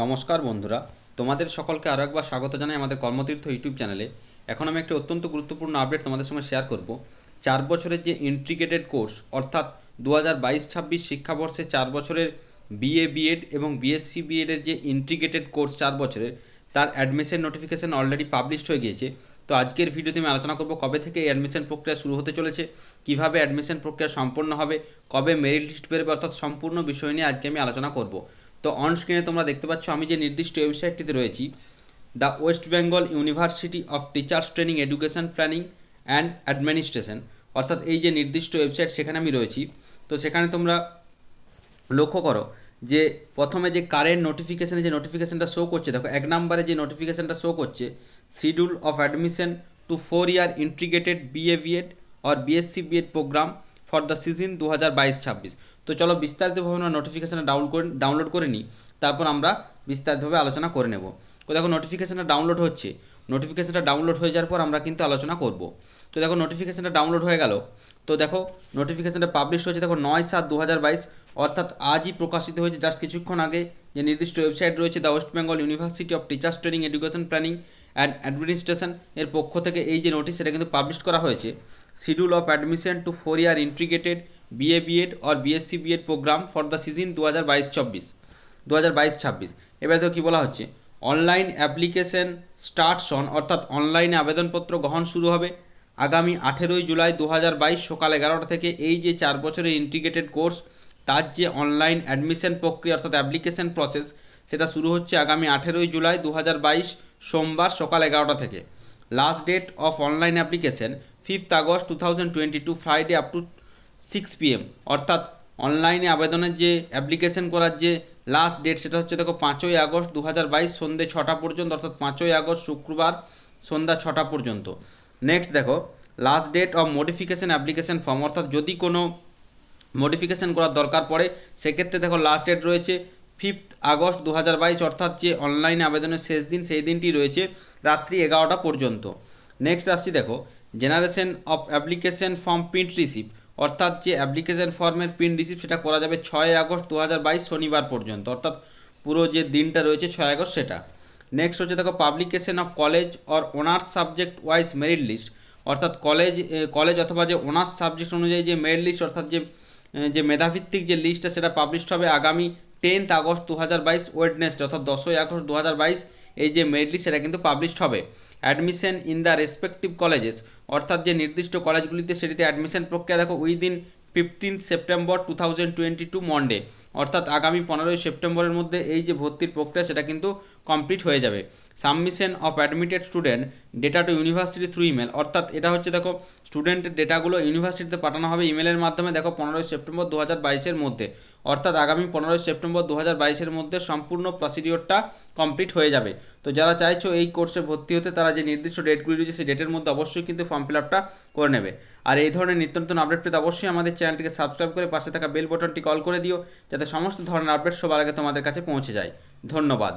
নমস্কার বন্ধুরা তোমাদের সকলকে আরও একবার স্বাগত জানাই আমাদের কর্মতীর্থ ইউটিউব চ্যানেলে এখন আমি একটা অত্যন্ত গুরুত্বপূর্ণ আপডেট তোমাদের সঙ্গে শেয়ার করব চার বছরের যে ইন্ট্রিকেটেড কোর্স অর্থাৎ দু হাজার বাইশ ছাব্বিশ শিক্ষাবর্ষে চার বছরের বিএ বিএড এবং বিএসসি বিএডের যে ইন্ট্রিকেটেড কোর্স চার বছরের তার অ্যাডমিশন নোটিফিকেশান অলরেডি পাবলিশড হয়ে গিয়েছে তো আজকের ভিডিওতে আমি আলোচনা করব কবে থেকে অ্যাডমিশন প্রক্রিয়া শুরু হতে চলেছে কিভাবে অ্যাডমিশন প্রক্রিয়া সম্পন্ন হবে কবে মেরিট লিস্ট বেরোবে অর্থাৎ সম্পূর্ণ বিষয় নিয়ে আজকে আমি আলোচনা করব তো অন স্ক্রিনে তোমরা দেখতে পাচ্ছ আমি যে নির্দিষ্ট ওয়েবসাইটটিতে রয়েছি the West Bengal University of Teachers Training Education Planning and Administration অর্থাৎ এই যে নির্দিষ্ট ওয়েবসাইট সেখানে আমি রয়েছি তো সেখানে তোমরা লক্ষ্য করো যে প্রথমে যে কারেন্ট নোটিফিকেশানে যে নোটিফিকেশানটা শো করছে দেখো এক নাম্বারে যে নোটিফিকেশানটা শো করছে schedule of admission two four year integrated BA BEd or BSc BEd programme for the season দু হাজার বাইশ ছাব্বিশ তো চলো বিস্তারিতভাবে আমরা নোটিফিকেশানটা ডাউন করে ডাউনলোড করে নিই তারপর আমরা বিস্তারিতভাবে আলোচনা করে নেব তো দেখো নোটিফিকেশানটা ডাউনলোড হচ্ছে নোটিফিকেশানটা ডাউনলোড হয়ে যাওয়ার পর আমরা কিন্তু আলোচনা করব তো দেখো নোটিফিকেশানটা ডাউনলোড হয়ে গেল তো দেখো নোটিফিকেশানটা পাবলিশ হয়েছে দেখো নয় সাত দু বাইশ অর্থাৎ আজই প্রকাশিত হয়েছে জাস্ট কিছুক্ষণ আগে যে নির্দিষ্ট ওয়েবসাইট রয়েছে the West Bengal University of Teachers Training Education Planning and Administration এর পক্ষ থেকে এই যে নোটিশ সেটা কিন্তু পাবলিশ করা হয়েছে schedule of admission two four year integrated BA BEd or BSc BEd programme for the season দু হাজার বাইশ চব্বিশ দু হাজার বাইশ ছাব্বিশ এবারে তো কী বলা হচ্ছে অনলাইন অ্যাপ্লিকেশন স্টার্টস অন অর্থাৎ অনলাইনে আবেদনপত্র গ্রহণ শুরু হবে আগামী আঠেরোই জুলাই দু হাজার বাইশ সকাল এগারোটা থেকে এই যে চার বছরের ইন্টিগ্রেটেড কোর্স তার যে অনলাইন অ্যাডমিশন প্রক্রিয়া অর্থাৎ অ্যাপ্লিকেশন প্রসেস সেটা শুরু হচ্ছে আগামী আঠেরোই জুলাই দু সোমবার সকাল এগারোটা থেকে last date of online application fifth August two thousand twenty two Friday up to six PM অর্থাৎ অনলাইনে আবেদনের যে অ্যাপ্লিকেশন করার যে লাস্ট ডেট সেটা হচ্ছে দেখো পাঁচই আগস্ট দু হাজার বাইশ সন্ধ্যে ছটা পর্যন্ত অর্থাৎ পাঁচই আগস্ট শুক্রবার সন্ধ্যা ছটা পর্যন্ত নেক্সট দেখো last date of modification application form অর্থাৎ যদি কোনো মডিফিকেশান করার দরকার পড়ে সেক্ষেত্রে দেখো লাস্ট ডেট রয়েছে ফিফথ আগস্ট দু হাজার বাইশ অর্থাৎ যে অনলাইন আবেদনের শেষ দিন সেই দিনটি রয়েছে রাত্রি এগারোটা পর্যন্ত নেক্সট আসছি দেখো generation of application form print receive অর্থাৎ যে অ্যাপ্লিকেশন ফর্মের প্রিন্ট রিসিভ সেটা করা যাবে ছয় আগস্ট দু শনিবার পর্যন্ত অর্থাৎ পুরো যে দিনটা রয়েছে ছয় আগস্ট সেটা নেক্সট হচ্ছে দেখো publication of college or honours subject wise merit list অর্থাৎ কলেজ কলেজ অথবা যে অনার্স সাবজেক্ট অনুযায়ী যে মেরিট লিস্ট অর্থাৎ যে যে মেধাভিত্তিক যে লিস্টটা সেটা পাবলিশ হবে আগামী টেন্থ আগস্ট দু হাজার বাইশ ওয়েডনেসডে অর্থাৎ দশই আগস্ট দু হাজার বাইশ এই যে মেডলি সেটা কিন্তু পাবলিশড হবে admission in the respective colleges অর্থাৎ যে নির্দিষ্ট কলেজগুলিতে সেটিতে অ্যাডমিশন প্রক্রিয়া দেখো within fifteenth September two thousand twenty two Monday অর্থাৎ আগামী পনেরোই সেপ্টেম্বরের মধ্যে এই যে ভর্তির প্রক্রিয়া সেটা কিন্তু কমপ্লিট হয়ে যাবে submission of admitted student data to university through email অর্থাৎ এটা হচ্ছে দেখো স্টুডেন্টের ডেটাগুলো ইউনিভার্সিটিতে পাঠানো হবে ইমেলের মাধ্যমে দেখো পনেরোই সেপ্টেম্বর দু হাজার মধ্যে অর্থাৎ আগামী পনেরোই সেপ্টেম্বর দু হাজার মধ্যে সম্পূর্ণ প্রসিডিওরটা কমপ্লিট হয়ে যাবে তো যারা চাইছো এই কোর্সে ভর্তি হতে তারা যে নির্দিষ্ট ডেটগুলি রয়েছে সেই ডেটের মধ্যে অবশ্যই কিন্তু ফর্ম ফিল আপটা করে নেবে আর এই ধরনের নিত্য নতুন আপডেট পেতে অবশ্যই আমাদের চ্যানেলটিকে সাবস্ক্রাইব করে পাশে থাকা বেল বটনটি কল করে দিও যাতে যাতে সমস্ত ধরনের আপডেট সবার আগে তোমাদের কাছে পৌঁছে যায় ধন্যবাদ